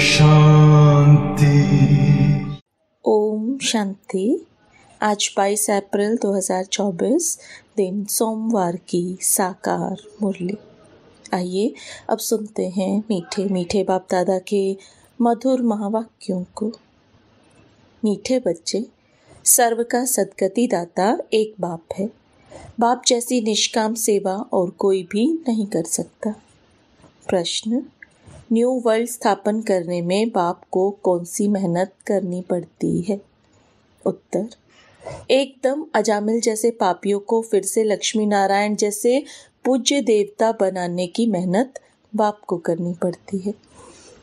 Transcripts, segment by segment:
शांति ओम शांति आज 22 अप्रैल 2024 दिन सोमवार की साकार मुरली आइए अब सुनते हैं मीठे मीठे बाप दादा के मधुर महावाक्यों को मीठे बच्चे सर्व का सदगति दाता एक बाप है बाप जैसी निष्काम सेवा और कोई भी नहीं कर सकता प्रश्न न्यू वर्ल्ड स्थापन करने में बाप को कौन सी मेहनत करनी पड़ती है उत्तर एकदम अजामिल जैसे पापियों को फिर से लक्ष्मी नारायण जैसे पूज्य देवता बनाने की मेहनत बाप को करनी पड़ती है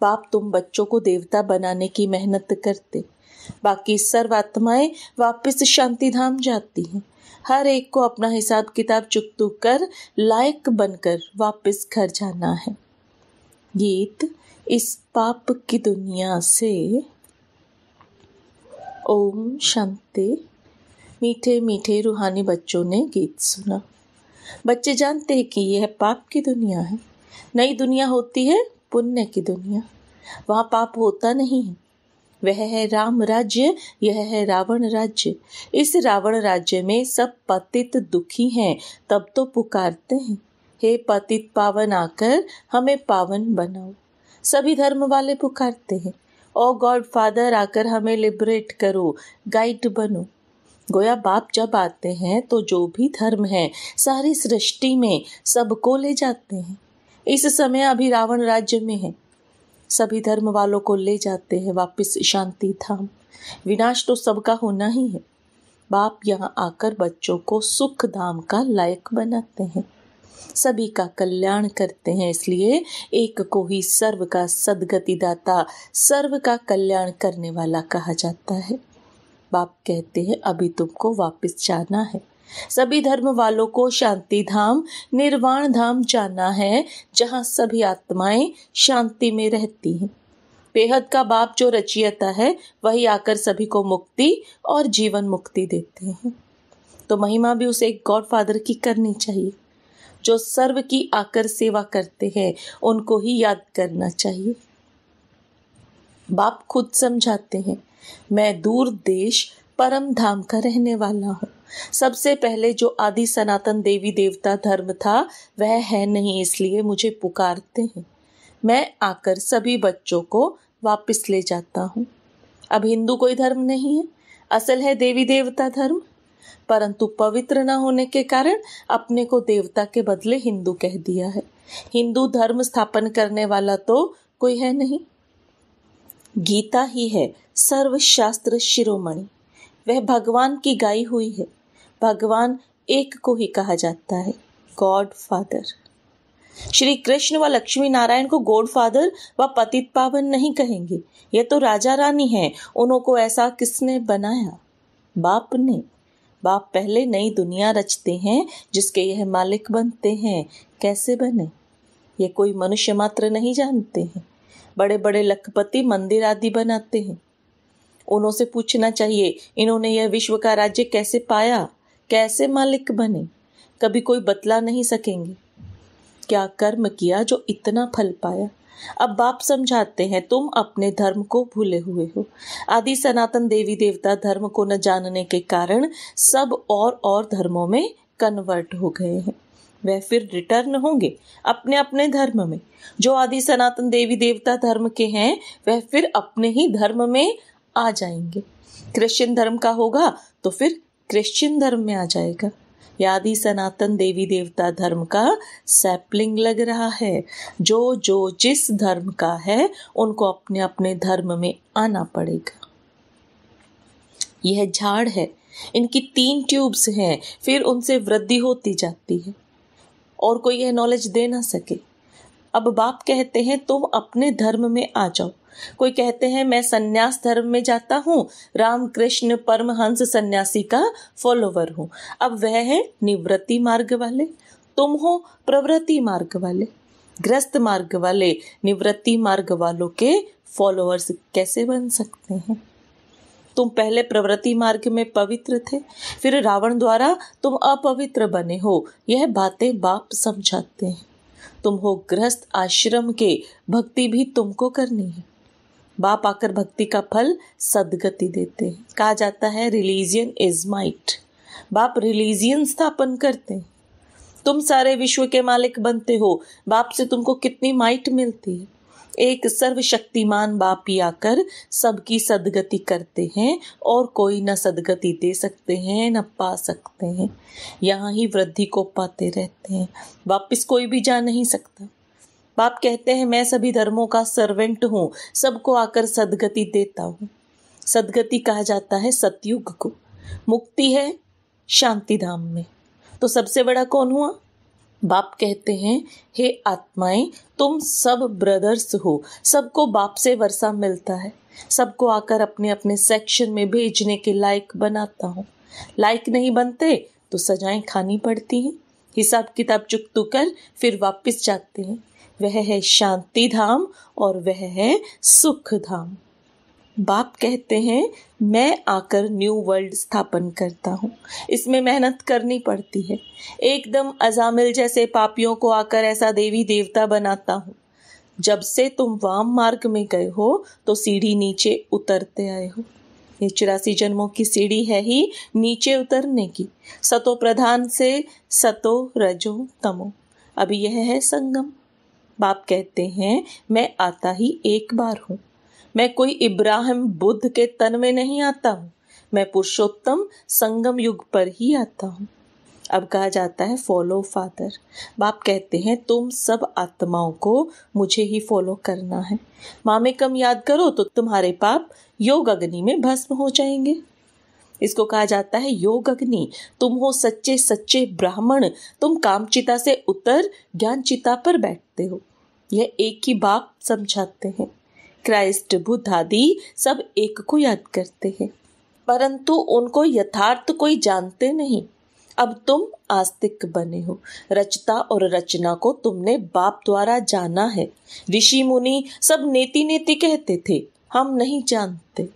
बाप तुम बच्चों को देवता बनाने की मेहनत करते बाकी सर्वात्माएं वापस शांति धाम जाती हैं हर एक को अपना हिसाब किताब चुक कर लायक बनकर वापस घर जाना है गीत इस पाप की दुनिया से ओम शांति मीठे मीठे रूहानी बच्चों ने गीत सुना बच्चे जानते हैं कि यह पाप की दुनिया है नई दुनिया होती है पुण्य की दुनिया वहाँ पाप होता नहीं है वह है राम राज्य यह है रावण राज्य इस रावण राज्य में सब पतित दुखी हैं तब तो पुकारते हैं हे पतित पावन आकर हमें पावन बनाओ सभी धर्म वाले पुकारते हैं ओ गॉड फादर आकर हमें लिबरेट करो गाइड बनो गोया बाप जब आते हैं तो जो भी धर्म है सारी सृष्टि में सबको ले जाते हैं इस समय अभी रावण राज्य में है सभी धर्म वालों को ले जाते हैं वापस शांति धाम विनाश तो सबका होना ही है बाप यहाँ आकर बच्चों को सुख धाम का लायक बनाते हैं सभी का कल्याण करते हैं इसलिए एक को ही सर्व का सदगति दाता सर्व का कल्याण करने वाला कहा जाता है बाप कहते हैं अभी तुमको वापस जाना है सभी धर्म वालों को शांति धाम निर्वाण धाम जाना है जहाँ सभी आत्माएं शांति में रहती हैं बेहद का बाप जो रचियता है वही आकर सभी को मुक्ति और जीवन मुक्ति देते हैं तो महिमा भी उसे एक गॉड फादर की करनी चाहिए जो सर्व की आकर सेवा करते हैं उनको ही याद करना चाहिए बाप खुद समझाते हैं मैं दूर देश परम धाम का रहने वाला हूँ सबसे पहले जो आदि सनातन देवी देवता धर्म था वह है नहीं इसलिए मुझे पुकारते हैं मैं आकर सभी बच्चों को वापस ले जाता हूँ अब हिंदू कोई धर्म नहीं है असल है देवी देवता धर्म परंतु पवित्र न होने के कारण अपने को देवता के बदले हिंदू कह दिया है हिंदू धर्म स्थापन करने वाला तो कोई है नहीं गीता ही है सर्वशास्त्र शिरोमणि वह भगवान की गाई हुई है भगवान एक को ही कहा जाता है गॉड फादर श्री कृष्ण व लक्ष्मी नारायण को गॉड फादर व पतित पावन नहीं कहेंगे ये तो राजा रानी है उन्हों को ऐसा किसने बनाया बाप ने बाप पहले नई दुनिया रचते हैं जिसके यह मालिक बनते हैं कैसे बने ये कोई मनुष्य मात्र नहीं जानते हैं बड़े बड़े लखपति मंदिर आदि बनाते हैं उन्होंने पूछना चाहिए इन्होंने यह विश्व का राज्य कैसे पाया कैसे मालिक बने कभी कोई बतला नहीं सकेंगे क्या कर्म किया जो इतना फल पाया अब बाप समझाते हैं तुम अपने धर्म को भूले हुए हो आदि सनातन देवी देवता धर्म को न जानने के कारण सब और और धर्मों में कन्वर्ट हो गए हैं वह फिर रिटर्न होंगे अपने अपने धर्म में जो आदि सनातन देवी देवता धर्म के हैं वह फिर अपने ही धर्म में आ जाएंगे क्रिश्चियन धर्म का होगा तो फिर क्रिश्चियन धर्म में आ जाएगा यादि सनातन देवी देवता धर्म का सैपलिंग लग रहा है जो जो जिस धर्म का है उनको अपने अपने धर्म में आना पड़ेगा यह झाड़ है इनकी तीन ट्यूब्स हैं फिर उनसे वृद्धि होती जाती है और कोई यह नॉलेज दे ना सके अब बाप कहते हैं तुम अपने धर्म में आ जाओ कोई कहते हैं मैं सन्यास धर्म में जाता हूँ रामकृष्ण परमहंस सन्यासी का फॉलोवर हूँ अब वह है निवृत्ति मार्ग वाले तुम हो प्रवृत्ति मार्ग वाले ग्रस्त मार्ग वाले निवृत्ति मार्ग वालों के फॉलोअर्स कैसे बन सकते हैं तुम पहले प्रवृत्ति मार्ग में पवित्र थे फिर रावण द्वारा तुम अपवित्र बने हो यह बातें बाप समझाते हैं तुम हो गृहस्थ आश्रम के भक्ति भी तुमको करनी है बाप आकर भक्ति का फल सदगति देते हैं कहा जाता है रिलीजियन इज माइट बाप रिलीजियन स्थापन करते हैं तुम सारे विश्व के मालिक बनते हो बाप से तुमको कितनी माइट मिलती है एक सर्वशक्तिमान बापी आकर सबकी सदगति करते हैं और कोई न सदगति दे सकते हैं न पा सकते हैं यहाँ ही वृद्धि को पाते रहते हैं वापस कोई भी जा नहीं सकता बाप कहते हैं मैं सभी धर्मों का सर्वेंट हूँ सबको आकर सदगति देता हूँ सदगति कहा जाता है सतयुग को मुक्ति है शांति धाम में तो सबसे बड़ा कौन हुआ बाप कहते हैं हे आत्माएं तुम सब ब्रदर्स हो सबको बाप से वर्षा मिलता है सबको आकर अपने अपने सेक्शन में भेजने के लायक बनाता हूँ लायक नहीं बनते तो सजाएं खानी पड़ती हैं हिसाब किताब चुक चुकतू तो कर फिर वापस जाते हैं वह है शांति धाम और वह है सुख धाम बाप कहते हैं मैं आकर न्यू वर्ल्ड स्थापन करता हूँ इसमें मेहनत करनी पड़ती है एकदम अजामिल जैसे पापियों को आकर ऐसा देवी देवता बनाता हूँ जब से तुम वाम मार्ग में गए हो तो सीढ़ी नीचे उतरते आए हो ये चौरासी जन्मों की सीढ़ी है ही नीचे उतरने की सतो प्रधान से सतो रजो तमो अभी यह है संगम बाप कहते हैं मैं आता ही एक बार हूँ मैं कोई इब्राहिम बुद्ध के तन में नहीं आता हूँ मैं पुरुषोत्तम संगम युग पर ही आता हूँ अब कहा जाता है फॉलो फादर बाप कहते हैं तुम सब आत्माओं को मुझे ही फॉलो करना है मामे कम याद करो तो तुम्हारे पाप योग अग्नि में भस्म हो जाएंगे इसको कहा जाता है योग अग्नि तुम हो सच्चे सच्चे ब्राह्मण तुम कामचिता से उतर ज्ञान चिता पर बैठते हो यह एक ही बाप समझाते हैं क्राइस्ट बुद्ध आदि सब एक को याद करते हैं परंतु उनको यथार्थ कोई जानते नहीं अब तुम आस्तिक बने हो रचता और रचना को तुमने बाप द्वारा जाना है ऋषि मुनि सब नेति नेति कहते थे हम नहीं जानते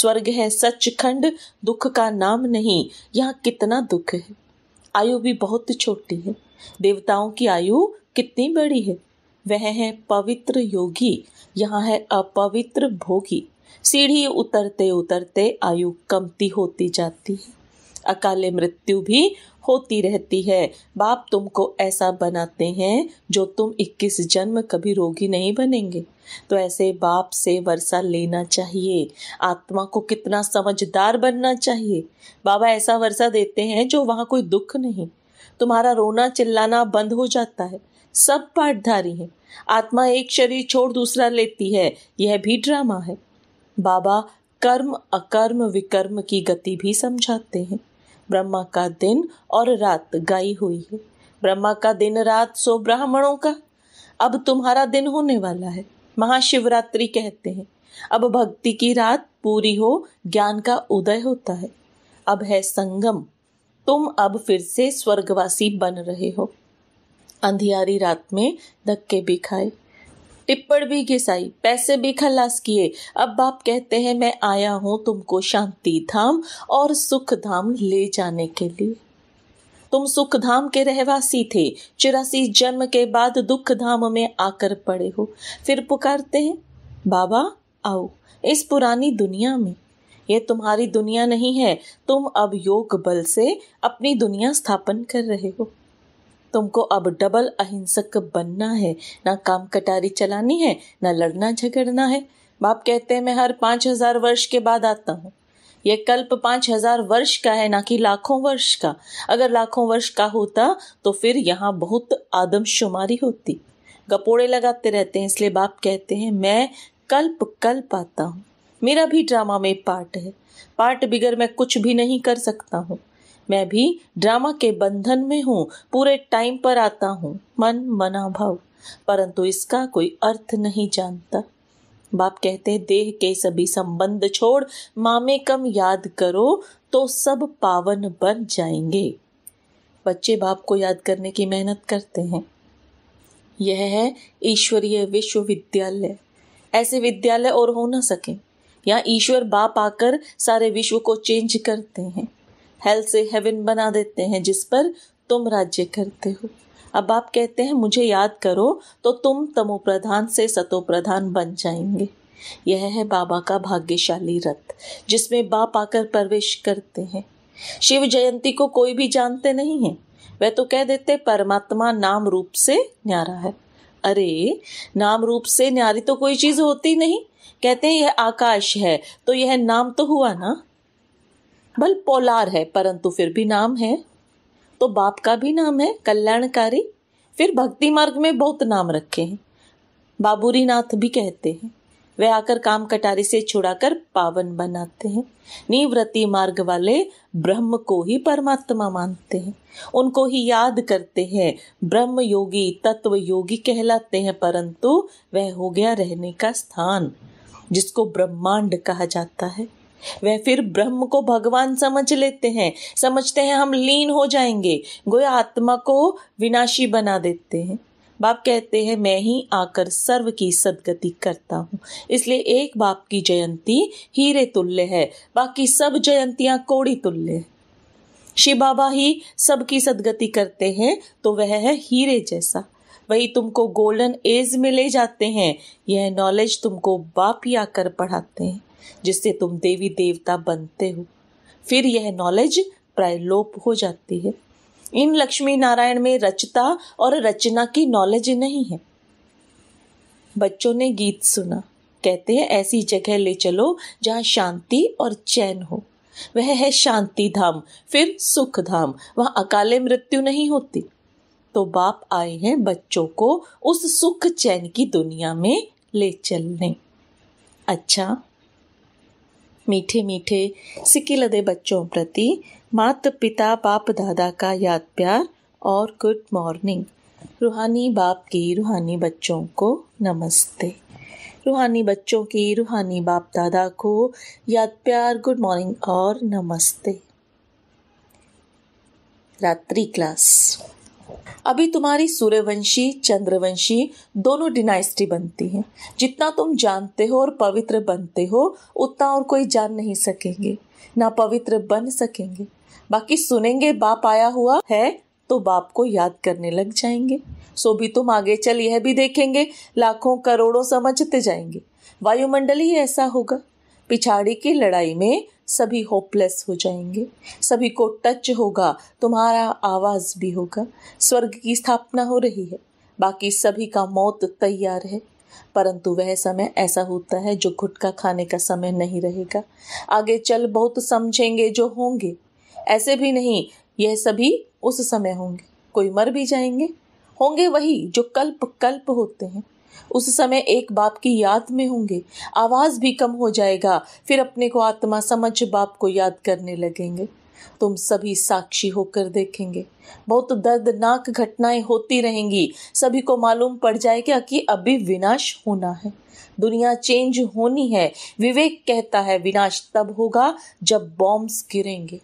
स्वर्ग है सच खंड दुख का नाम नहीं यहाँ कितना दुख है आयु भी बहुत छोटी है देवताओं की आयु कितनी बड़ी है वह है पवित्र योगी यहाँ है अपवित्र भोगी सीढ़ी उतरते उतरते आयु कमती होती जाती है अकाले मृत्यु भी होती रहती है बाप तुमको ऐसा बनाते हैं जो तुम 21 जन्म कभी रोगी नहीं बनेंगे तो ऐसे बाप से वर्षा लेना चाहिए आत्मा को कितना समझदार बनना चाहिए बाबा ऐसा वर्षा देते हैं जो वहाँ कोई दुख नहीं तुम्हारा रोना चिल्लाना बंद हो जाता है सब पाठधारी हैं आत्मा एक शरीर छोड़ दूसरा लेती है यह भी ड्रामा है बाबा कर्म अकर्म विकर्म की गति भी समझाते हैं ब्रह्मा का दिन और रात गाई हुई है ब्रह्मा का दिन रात सो ब्राह्मणों का अब तुम्हारा दिन होने वाला है महाशिवरात्रि कहते हैं अब भक्ति की रात पूरी हो ज्ञान का उदय होता है अब है संगम तुम अब फिर से स्वर्गवासी बन रहे हो अंधियारी रात में धक्के भी खाए टिप्पण भी घिसाई पैसे भी खलास किए अब बाप कहते हैं मैं आया हूं तुमको शांति धाम और सुख धाम ले जाने के लिए तुम सुख धाम के रहवासी थे चौरासी जन्म के बाद दुख धाम में आकर पड़े हो फिर पुकारते हैं बाबा आओ इस पुरानी दुनिया में यह तुम्हारी दुनिया नहीं है तुम अब योग बल से अपनी दुनिया स्थापन कर रहे हो तुमको अब डबल अहिंसक बनना है ना काम कटारी चलानी है ना लड़ना झगड़ना है बाप कहते हैं मैं हर पांच हजार वर्ष के बाद आता हूँ यह कल्प पांच हजार वर्ष का है ना कि लाखों वर्ष का अगर लाखों वर्ष का होता तो फिर यहाँ बहुत आदमशुमारी होती गपोड़े लगाते रहते हैं इसलिए बाप कहते हैं मैं कल्प कल्प आता हूँ मेरा भी ड्रामा में पार्ट है पार्ट बिगर मैं कुछ भी नहीं कर सकता हूँ मैं भी ड्रामा के बंधन में हूँ पूरे टाइम पर आता हूँ मन मना भाव परंतु इसका कोई अर्थ नहीं जानता बाप कहते देह के सभी संबंध छोड़ मामे कम याद करो तो सब पावन बन जाएंगे बच्चे बाप को याद करने की मेहनत करते हैं यह है ईश्वरीय विश्वविद्यालय ऐसे विद्यालय और हो ना सके यहाँ ईश्वर बाप आकर सारे विश्व को चेंज करते हैं हेल से हेवन बना देते हैं जिस पर तुम राज्य करते हो अब आप कहते हैं मुझे याद करो तो तुम तमो प्रधान से सतो प्रधान बन जाएंगे यह है बाबा का भाग्यशाली रथ जिसमें बाप आकर प्रवेश करते हैं शिव जयंती को कोई भी जानते नहीं है वह तो कह देते परमात्मा नाम रूप से न्यारा है अरे नाम रूप से न्यारी तो कोई चीज होती नहीं कहते हैं यह आकाश है तो यह नाम तो हुआ ना बल पोलार है परंतु फिर भी नाम है तो बाप का भी नाम है कल्याणकारी फिर भक्ति मार्ग में बहुत नाम रखे हैं बाबूरी नाथ भी कहते हैं वे आकर काम कटारी से छुड़ाकर पावन बनाते हैं निवृत्ति मार्ग वाले ब्रह्म को ही परमात्मा मानते हैं उनको ही याद करते हैं ब्रह्म योगी तत्व योगी कहलाते हैं परंतु वह हो गया रहने का स्थान जिसको ब्रह्मांड कहा जाता है वह फिर ब्रह्म को भगवान समझ लेते हैं समझते हैं हम लीन हो जाएंगे गोया आत्मा को विनाशी बना देते हैं बाप कहते हैं मैं ही आकर सर्व की सदगति करता हूँ इसलिए एक बाप की जयंती हीरे तुल्य है बाकी सब जयंतियां कोड़ी तुल्य है शिव बाबा ही सबकी सदगति करते हैं तो वह है हीरे जैसा वही तुमको गोल्डन एज में ले जाते हैं यह नॉलेज तुमको बाप ही आकर पढ़ाते हैं जिससे तुम देवी देवता बनते हो फिर यह नॉलेज प्राय लोप हो जाती है इन लक्ष्मी नारायण में रचता और रचना की नॉलेज नहीं है बच्चों ने गीत सुना कहते हैं ऐसी जगह ले चलो जहाँ शांति और चैन हो वह है शांति धाम फिर सुख धाम वहाँ अकाले मृत्यु नहीं होती तो बाप आए हैं बच्चों को उस सुख चैन की दुनिया में ले चलने अच्छा मीठे मीठे सिक्की लदे बच्चों प्रति मात पिता बाप दादा का याद प्यार और गुड मॉर्निंग रूहानी बाप की रूहानी बच्चों को नमस्ते रूहानी बच्चों की रूहानी बाप दादा को याद प्यार गुड मॉर्निंग और नमस्ते रात्रि क्लास अभी तुम्हारी सूर्यवंशी चंद्रवंशी दोनों डिनाइस्टी बनती हैं जितना तुम जानते हो और पवित्र बनते हो उतना और कोई जान नहीं सकेंगे ना पवित्र बन सकेंगे बाकी सुनेंगे बाप आया हुआ है तो बाप को याद करने लग जाएंगे सो भी तुम आगे चल यह भी देखेंगे लाखों करोड़ों समझते जाएंगे वायुमंडल ही ऐसा होगा पिछाड़ी की लड़ाई में सभी होपलेस हो जाएंगे सभी को टच होगा तुम्हारा आवाज़ भी होगा स्वर्ग की स्थापना हो रही है बाकी सभी का मौत तैयार है परंतु वह समय ऐसा होता है जो घुटका खाने का समय नहीं रहेगा आगे चल बहुत समझेंगे जो होंगे ऐसे भी नहीं यह सभी उस समय होंगे कोई मर भी जाएंगे होंगे वही जो कल्प कल्प होते हैं उस समय एक बाप की याद में होंगे आवाज़ भी कम हो जाएगा फिर अपने को आत्मा समझ बाप को याद करने लगेंगे तुम सभी साक्षी होकर देखेंगे बहुत दर्दनाक घटनाएं होती रहेंगी सभी को मालूम पड़ जाएगा कि अभी विनाश होना है दुनिया चेंज होनी है विवेक कहता है विनाश तब होगा जब बॉम्ब्स गिरेंगे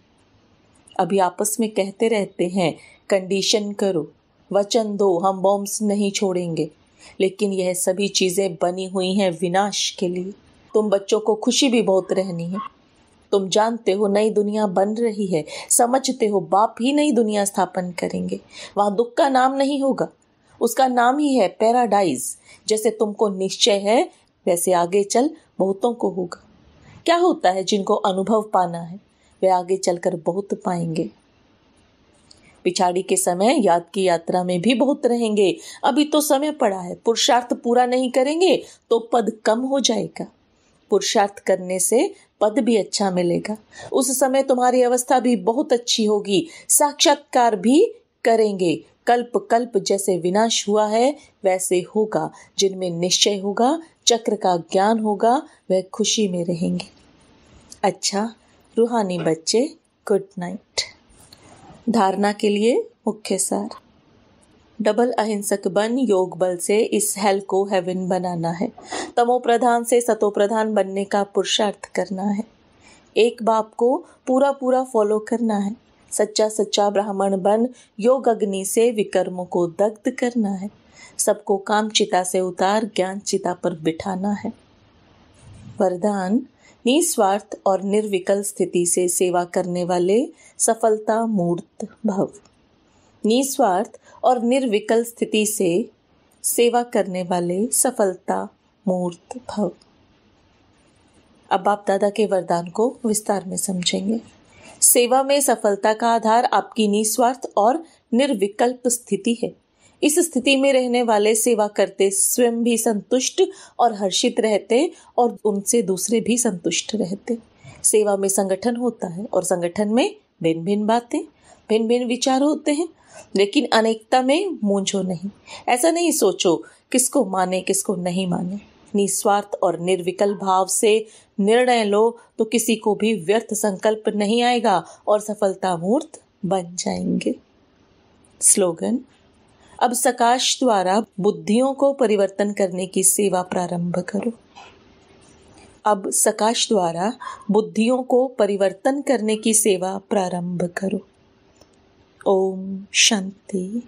अभी आपस में कहते रहते हैं कंडीशन करो वचन दो हम बॉम्ब्स नहीं छोड़ेंगे लेकिन यह सभी चीज़ें बनी हुई हैं विनाश के लिए तुम बच्चों को खुशी भी बहुत रहनी है तुम जानते हो नई दुनिया बन रही है समझते हो बाप ही नई दुनिया स्थापन करेंगे वहाँ दुख का नाम नहीं होगा उसका नाम ही है पैराडाइज जैसे तुमको निश्चय है वैसे आगे चल बहुतों को होगा क्या होता है जिनको अनुभव पाना है वे आगे चलकर बहुत पाएंगे पिछाड़ी के समय याद की यात्रा में भी बहुत रहेंगे अभी तो समय पड़ा है पुरुषार्थ पूरा नहीं करेंगे तो पद कम हो जाएगा पुरुषार्थ करने से पद भी अच्छा मिलेगा उस समय तुम्हारी अवस्था भी बहुत अच्छी होगी साक्षात्कार भी करेंगे कल्प कल्प जैसे विनाश हुआ है वैसे होगा जिनमें निश्चय होगा चक्र का ज्ञान होगा वह खुशी में रहेंगे अच्छा रूहानी बच्चे गुड नाइट धारणा के लिए मुख्य सार डबल अहिंसक बन योग बल से इस हेल को हेवन बनाना है तमो प्रधान से सतो प्रधान बनने का पुरुषार्थ करना है एक बाप को पूरा पूरा फॉलो करना है सच्चा सच्चा ब्राह्मण बन योग अग्नि से विकर्मों को दग्ध करना है सबको काम चिता से उतार ज्ञान चिता पर बिठाना है वरदान निस्वार्थ और निर्विकल स्थिति से सेवा करने वाले सफलता मूर्त भव निस्वार्थ और निर्विकल स्थिति से सेवा करने वाले सफलता मूर्त भव अब बाप दादा के वरदान को विस्तार में समझेंगे सेवा में सफलता का आधार आपकी निस्वार्थ और निर्विकल्प स्थिति है इस स्थिति में रहने वाले सेवा करते स्वयं भी संतुष्ट और हर्षित रहते और उनसे दूसरे भी संतुष्ट रहते सेवा में संगठन होता है और संगठन में भिन्न भिन्न बातें भिन्न भिन्न विचार होते हैं लेकिन अनेकता में मूंझो नहीं ऐसा नहीं सोचो किसको माने किसको नहीं माने निस्वार्थ और निर्विकल भाव से निर्णय लो तो किसी को भी व्यर्थ संकल्प नहीं आएगा और सफलता मूर्त बन जाएंगे स्लोगन अब सकाश द्वारा बुद्धियों को परिवर्तन करने की सेवा प्रारंभ करो अब सकाश द्वारा बुद्धियों को परिवर्तन करने की सेवा प्रारंभ करो ओम शांति